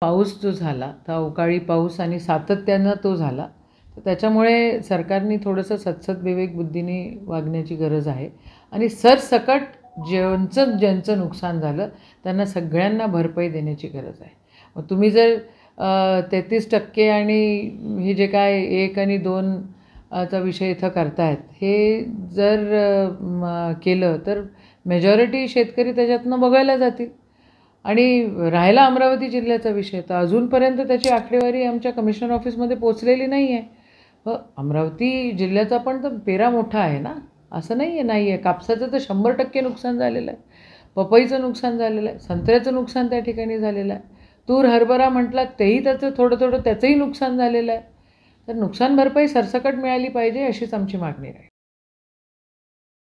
पाऊस जो झाला तर अवकाळी पाऊस आणि सातत्यानं तो झाला तर त्याच्यामुळे सरकारने थोडंसं सत्सद विवेक बुद्धीने वागण्याची गरज आहे आणि सरसकट ज्यांचं ज्यांचं नुकसान झालं त्यांना सगळ्यांना भरपाई देण्याची गरज आहे मग तुम्ही जर तेहतीस टक्के आणि हे जे काय एक आणि दोन चा विषय इथं करतायत हे जर केलं तर मेजॉरिटी शेतकरी त्याच्यातनं बघायला जातील आणि राहिला अमरावती जिल्ह्याचा विषय तर अजूनपर्यंत त्याची आकडेवारी आमच्या कमिशनर ऑफिसमध्ये पोचलेली नाही आहे व अमरावती जिल्ह्याचा पण तर पेरा मोठा आहे ना असं नाही आहे नाही आहे कापसाचं तर शंभर टक्के नुकसान झालेलं आहे पपईचं नुकसान झालेलं आहे संत्र्याचं नुकसान त्या ठिकाणी झालेलं आहे तूर हरभरा म्हटला तेही त्याचं थोडं थोडं त्याचंही नुकसान झालेलं आहे तर नुकसान भरपाई सरसकट मिळाली पाहिजे अशीच आमची मागणी राहील